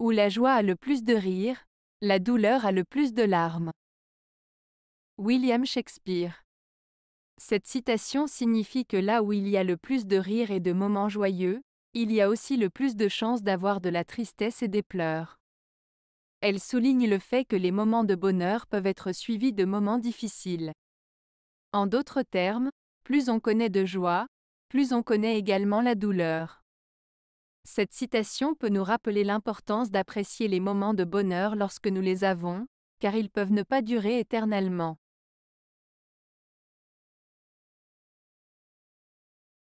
où la joie a le plus de rire, la douleur a le plus de larmes. William Shakespeare Cette citation signifie que là où il y a le plus de rire et de moments joyeux, il y a aussi le plus de chances d'avoir de la tristesse et des pleurs. Elle souligne le fait que les moments de bonheur peuvent être suivis de moments difficiles. En d'autres termes, plus on connaît de joie, plus on connaît également la douleur. Cette citation peut nous rappeler l'importance d'apprécier les moments de bonheur lorsque nous les avons, car ils peuvent ne pas durer éternellement.